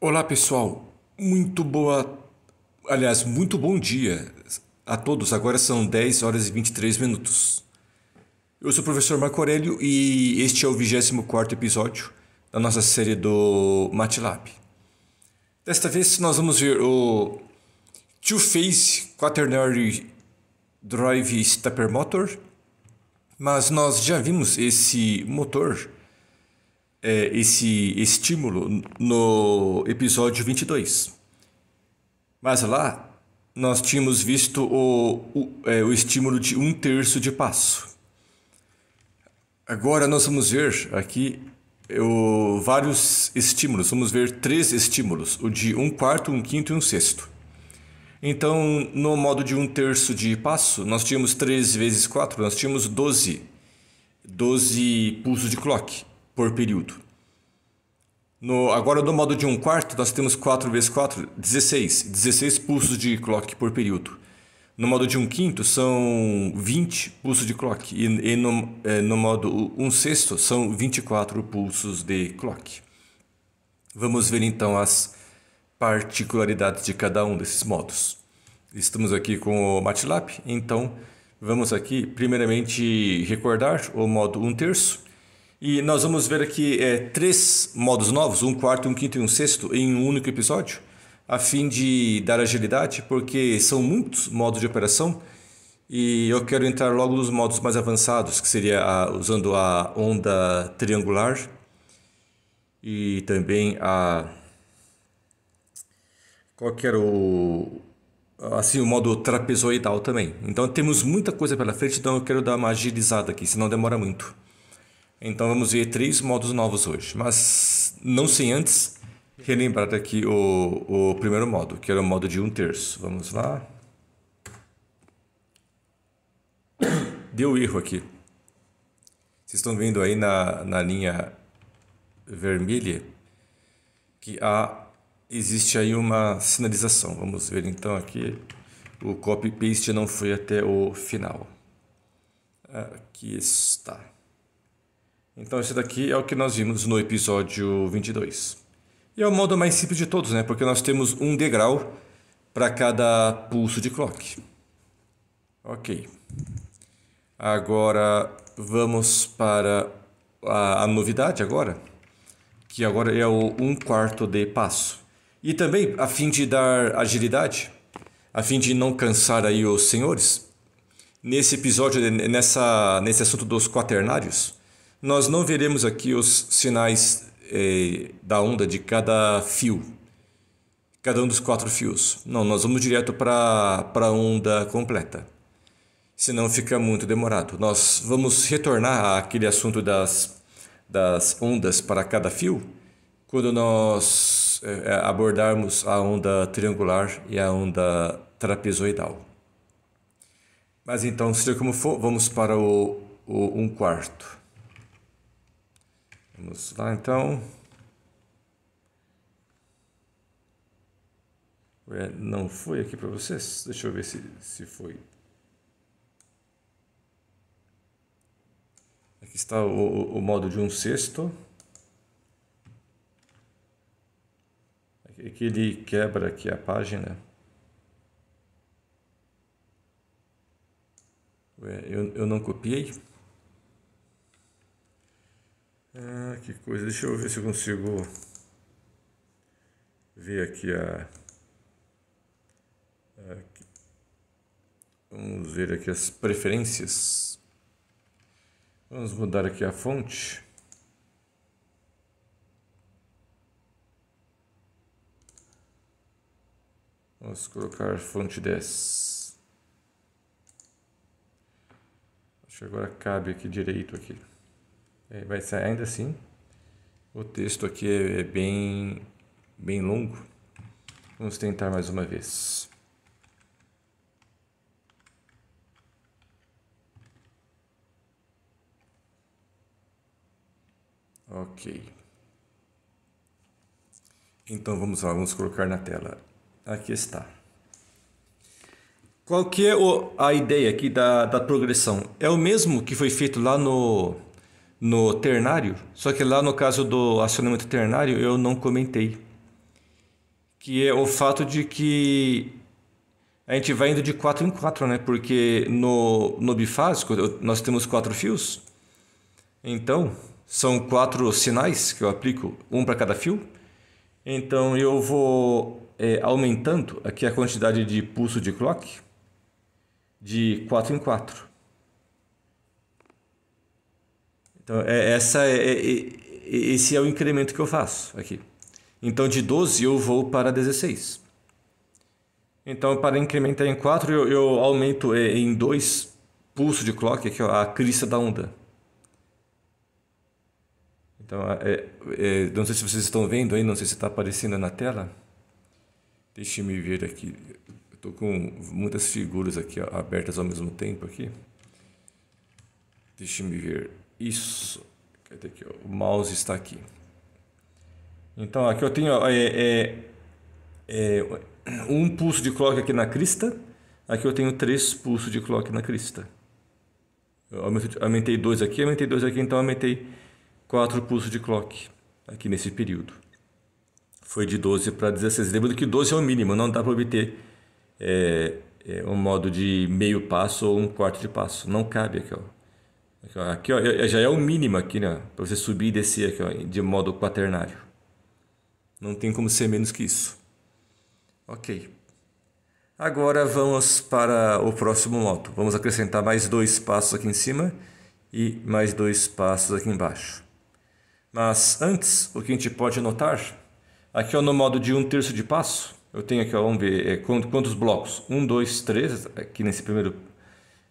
Olá pessoal, muito boa, aliás, muito bom dia a todos. Agora são 10 horas e 23 minutos. Eu sou o professor Marco Aurélio e este é o 24 episódio da nossa série do MATLAB. Desta vez nós vamos ver o Two-Phase Quaternary Drive Stepper Motor, mas nós já vimos esse motor é, esse estímulo no episódio 22. Mas lá nós tínhamos visto o, o, é, o estímulo de um terço de passo. Agora nós vamos ver aqui é, o, vários estímulos. Vamos ver três estímulos: o de um quarto, um quinto e um sexto. Então, no modo de um terço de passo, nós tínhamos 3 vezes 4, nós tínhamos 12, 12 pulsos de clock por período. No, agora, no modo de 1 um quarto, nós temos 4 vezes 4, 16. 16 pulsos de clock por período. No modo de 1 um quinto, são 20 pulsos de clock. E, e no, eh, no modo 1 um sexto, são 24 pulsos de clock. Vamos ver então as particularidades de cada um desses modos. Estamos aqui com o MATLAB, então vamos aqui primeiramente recordar o modo 1 terço e nós vamos ver aqui é, três modos novos, um quarto, um quinto e um sexto, em um único episódio, a fim de dar agilidade, porque são muitos modos de operação e eu quero entrar logo nos modos mais avançados, que seria a, usando a onda triangular e também a qual que era o assim o modo trapezoidal também. Então temos muita coisa pela frente, então eu quero dar uma agilizada aqui, senão demora muito. Então vamos ver três modos novos hoje, mas não sem antes relembrar aqui o, o primeiro modo, que era o modo de um terço. Vamos lá. Deu erro aqui. Vocês estão vendo aí na, na linha vermelha que há, existe aí uma sinalização. Vamos ver então aqui. O copy-paste não foi até o final. Aqui está. Então esse daqui é o que nós vimos no episódio 22. E é o modo mais simples de todos, né? Porque nós temos um degrau para cada pulso de clock. Ok. Agora vamos para a, a novidade agora, que agora é o 1 um quarto de passo. E também, a fim de dar agilidade, a fim de não cansar aí os senhores, nesse episódio, nessa, nesse assunto dos quaternários, nós não veremos aqui os sinais eh, da onda de cada fio, cada um dos quatro fios. Não, nós vamos direto para a onda completa, senão fica muito demorado. Nós vamos retornar àquele assunto das, das ondas para cada fio quando nós eh, eh, abordarmos a onda triangular e a onda trapezoidal. Mas então, seja como for, vamos para o, o um quarto. Vamos lá então. É, não foi aqui para vocês? Deixa eu ver se, se foi. Aqui está o, o, o modo de um sexto. Aqui ele quebra aqui a página. É, eu, eu não copiei. que coisa. Deixa eu ver se eu consigo ver aqui a. Aqui. Vamos ver aqui as preferências. Vamos mudar aqui a fonte. Vamos colocar fonte 10. Acho que agora cabe aqui direito aqui. É, vai sair ainda assim. O texto aqui é, é bem, bem longo. Vamos tentar mais uma vez. Ok. Então vamos lá, vamos colocar na tela. Aqui está. Qual que é a ideia aqui da, da progressão? É o mesmo que foi feito lá no, no ternário, só que lá no caso do acionamento ternário eu não comentei, que é o fato de que a gente vai indo de 4 em 4, né? Porque no, no bifásico nós temos quatro fios, então são quatro sinais que eu aplico, um para cada fio. Então eu vou é, aumentando aqui a quantidade de pulso de clock de 4 em 4. Então, é, essa é, é, é, esse é o incremento que eu faço aqui. Então, de 12 eu vou para 16. Então, para incrementar em 4, eu, eu aumento é, em 2 pulso de clock, aqui, ó, é a crista da onda. Então, é, é, não sei se vocês estão vendo aí, não sei se está aparecendo na tela. Deixa me ver aqui. estou com muitas figuras aqui ó, abertas ao mesmo tempo aqui. Deixa me ver isso. aqui? O mouse está aqui. Então, aqui eu tenho é, é, é, um pulso de clock aqui na crista. Aqui eu tenho três pulsos de clock na crista. Eu aumentei dois aqui, aumentei dois aqui, então aumentei quatro pulsos de clock aqui nesse período. Foi de 12 para 16. Lembrando que 12 é o mínimo, não dá para obter é, é, um modo de meio passo ou um quarto de passo. Não cabe aqui, ó. Aqui, ó, já é o mínimo aqui, né? Para você subir e descer aqui, ó, de modo quaternário. Não tem como ser menos que isso. Ok. Agora vamos para o próximo moto. Vamos acrescentar mais dois passos aqui em cima e mais dois passos aqui embaixo. Mas antes, o que a gente pode notar, aqui ó, no modo de um terço de passo, eu tenho aqui, ó, vamos ver é, quantos blocos? Um, dois, três, aqui nesse primeiro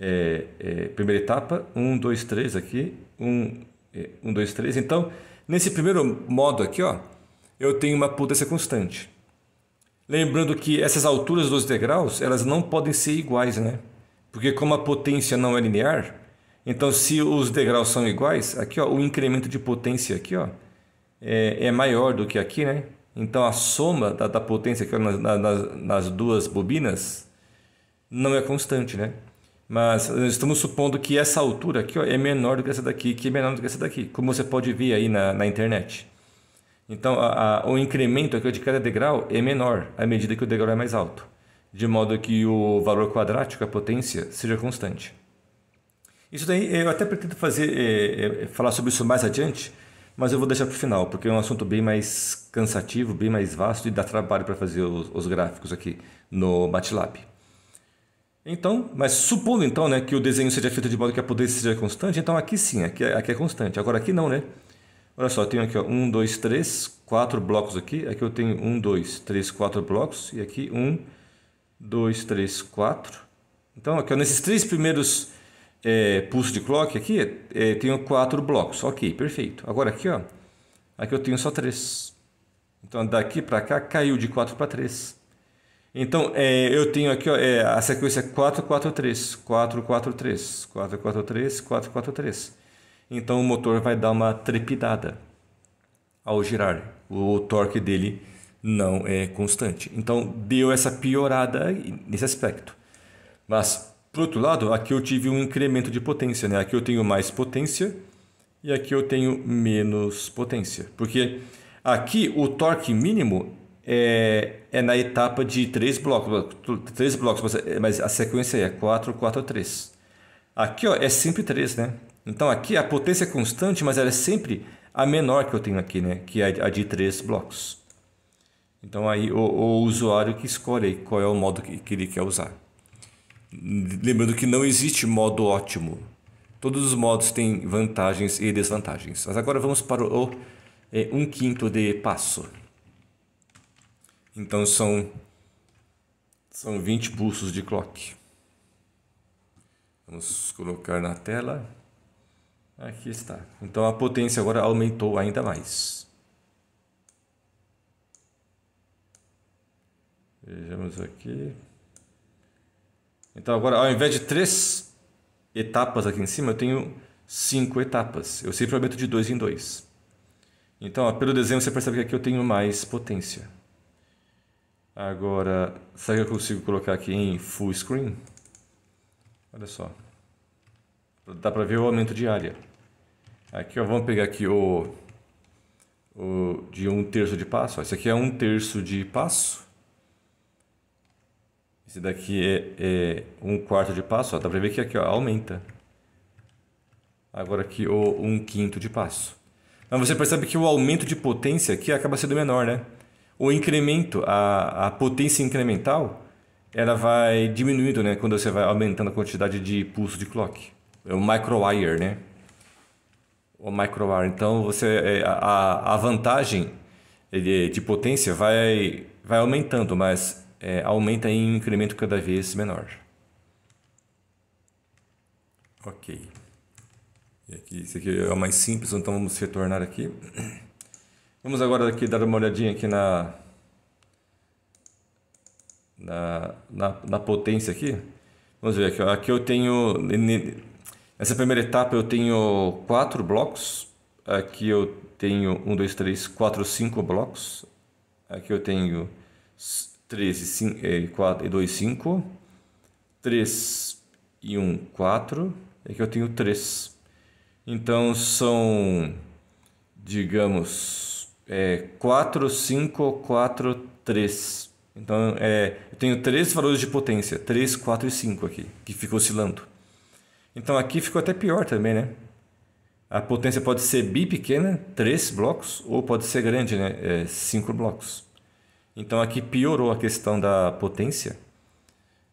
é, é, primeira etapa, 1, 2, 3 aqui, 1, 2, 3. Então, nesse primeiro modo aqui, ó, eu tenho uma potência constante. Lembrando que essas alturas dos degraus, elas não podem ser iguais, né? Porque como a potência não é linear, então se os degraus são iguais, aqui ó, o incremento de potência aqui ó, é, é maior do que aqui, né? Então a soma da, da potência aqui, ó, nas, nas duas bobinas não é constante, né? Mas eh, estamos supondo que essa altura aqui ó, é menor do que essa daqui, que é menor do que essa daqui, como você pode ver aí na, na internet. Então, a, a, o incremento aqui de cada degrau é menor à medida que o degrau é mais alto, de modo que o valor quadrático, a potência, seja constante. Isso daí eu até pretendo fazer, é, é, falar sobre isso mais adiante, mas eu vou deixar para o final, porque é um assunto bem mais cansativo, bem mais vasto e dá trabalho para fazer os, os gráficos aqui no MATLAB. Então, mas supondo então, né, que o desenho seja feito de modo que a potência seja constante, então aqui sim, aqui, é, aqui é constante. Agora aqui não, né? Olha só, eu tenho aqui, 1, um, dois, três, quatro blocos aqui. Aqui eu tenho um, dois, três, quatro blocos. E aqui um, dois, três, quatro. Então, aqui, ó, nesses três primeiros é, pulsos de clock aqui, é, é tenho quatro blocos. Ok, perfeito. Agora aqui, ó, aqui eu tenho só três. Então, daqui para cá, caiu de quatro para três. Então, é, eu tenho aqui ó, é, a sequência 443, 443, 443, 443. Então, o motor vai dar uma trepidada ao girar. O torque dele não é constante. Então, deu essa piorada nesse aspecto. Mas, por outro lado, aqui eu tive um incremento de potência. Né? Aqui eu tenho mais potência e aqui eu tenho menos potência. Porque aqui o torque mínimo é, é na etapa de três blocos, três blocos, mas a sequência é 4, 4, 3. Aqui ó, é sempre 3, né? Então aqui a potência é constante, mas ela é sempre a menor que eu tenho aqui, né? Que é a de 3 blocos. Então aí o, o usuário que escolhe qual é o modo que, que ele quer usar. Lembrando que não existe modo ótimo. Todos os modos têm vantagens e desvantagens. Mas agora vamos para o, o é, um quinto de passo. Então são, são 20 pulsos de clock. Vamos colocar na tela. Aqui está. Então a potência agora aumentou ainda mais. Vejamos aqui. Então agora ao invés de três etapas aqui em cima, eu tenho cinco etapas. Eu sempre aumento de dois em dois. Então ó, pelo desenho você percebe que aqui eu tenho mais potência. Agora, será que eu consigo colocar aqui em full screen? Olha só. Dá para ver o aumento de área. Aqui, ó, vamos pegar aqui o, o de um terço de passo. Ó. Esse aqui é um terço de passo. Esse daqui é, é um quarto de passo. Ó. Dá para ver que aqui ó, aumenta. Agora aqui o um quinto de passo. Mas você percebe que o aumento de potência aqui acaba sendo menor, né? o incremento, a, a potência incremental, ela vai diminuindo, né? Quando você vai aumentando a quantidade de pulso de clock. É o microwire, né? O microwire. Então, você, é, a, a vantagem de potência vai, vai aumentando, mas é, aumenta em um incremento cada vez menor. Ok. E aqui, isso aqui é o mais simples, então vamos retornar aqui. Vamos agora aqui dar uma olhadinha aqui na, na, na, na potência aqui. Vamos ver aqui. Ó. Aqui eu tenho, nessa primeira etapa eu tenho quatro blocos. Aqui eu tenho 1, 2, 3, 4, 5 blocos. Aqui eu tenho 13, 5, 4, 2, 5. 3 e 1, 4. E aqui eu tenho 3. Então são, digamos, é, 4, 5, 4, 3. Então, é, eu tenho três valores de potência, 3, 4 e 5 aqui, que ficou oscilando. Então, aqui ficou até pior também, né? A potência pode ser bi pequena, 3 blocos, ou pode ser grande, né? É, 5 blocos. Então, aqui piorou a questão da potência,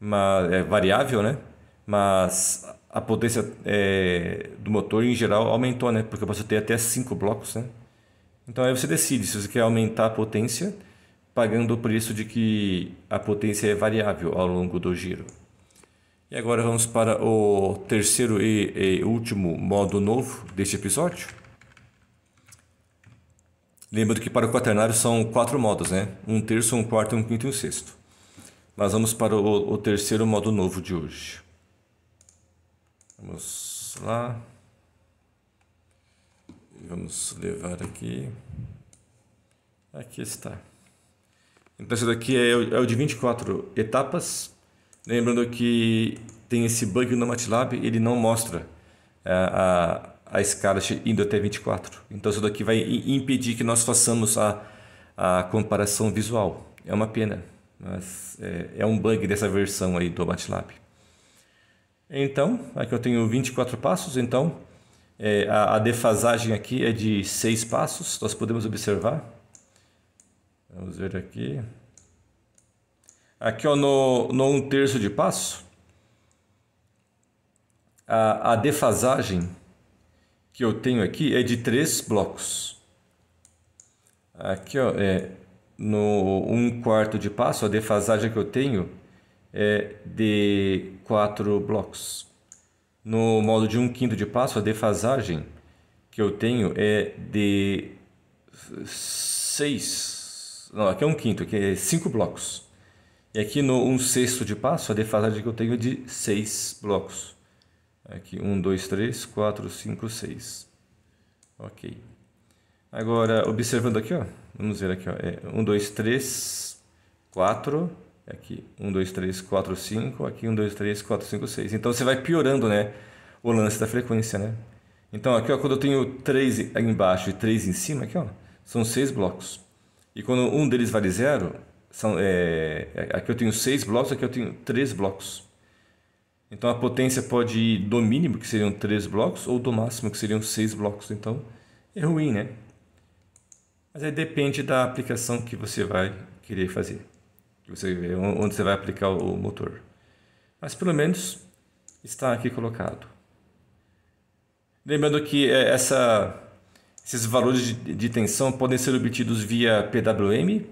mas, é variável, né? Mas a potência é, do motor, em geral, aumentou, né? Porque eu posso ter até 5 blocos, né? Então aí você decide se você quer aumentar a potência pagando o preço de que a potência é variável ao longo do giro. E agora vamos para o terceiro e, e último modo novo deste episódio. Lembrando que para o quaternário são quatro modos, né? Um terço, um quarto, um quinto e um sexto. Mas vamos para o, o terceiro modo novo de hoje. Vamos lá vamos levar aqui. Aqui está. Então, isso daqui é o, é o de 24 etapas. Lembrando que tem esse bug no MATLAB, ele não mostra a, é, a, a escala indo até 24. Então, isso daqui vai impedir que nós façamos a, a comparação visual. É uma pena, mas é, é um bug dessa versão aí do MATLAB. Então, aqui eu tenho 24 passos, então é, a, a, defasagem aqui é de seis passos, nós podemos observar. Vamos ver aqui. Aqui ó, no, no um terço de passo, a, a defasagem que eu tenho aqui é de três blocos. Aqui ó, é, no um quarto de passo, a defasagem que eu tenho é de quatro blocos. No modo de um quinto de passo, a defasagem que eu tenho é de 6. Não, aqui é um quinto, aqui é 5 blocos. E aqui no um sexto de passo, a defasagem que eu tenho é de 6 blocos. Aqui 1, 2, 3, 4, 5, 6. Ok. Agora, observando aqui, ó, vamos ver aqui, é um dois 1, 2, 3, 4, Aqui, 1, 2, 3, 4, 5. Aqui, 1, 2, 3, 4, 5, 6. Então, você vai piorando, né? O lance da frequência, né? Então, aqui, ó, quando eu tenho 3 embaixo e 3 em cima, aqui, ó, são 6 blocos. E quando um deles vale zero, é, aqui eu tenho 6 blocos, aqui eu tenho 3 blocos. Então, a potência pode ir do mínimo, que seriam 3 blocos, ou do máximo, que seriam 6 blocos. Então, é ruim, né? Mas aí depende da aplicação que você vai querer fazer você vê onde você vai aplicar o motor. Mas pelo menos está aqui colocado. Lembrando que é, essa, esses valores de, tensão podem ser obtidos via PWM,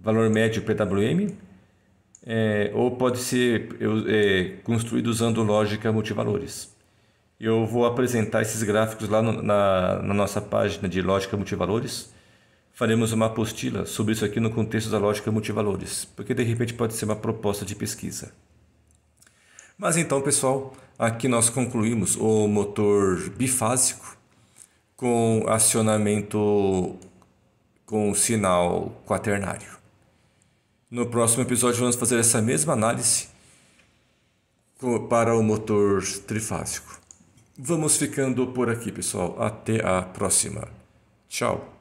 valor médio PWM, é, ou pode ser é, construído usando lógica multivalores. Eu vou apresentar esses gráficos lá no, na, na nossa página de lógica multivalores faremos uma apostila sobre isso aqui no contexto da lógica multivalores, porque de repente pode ser uma proposta de pesquisa. Mas então, pessoal, aqui nós concluímos o motor bifásico com acionamento com sinal quaternário. No próximo episódio vamos fazer essa mesma análise para o motor trifásico. Vamos ficando por aqui, pessoal. Até a próxima. Tchau.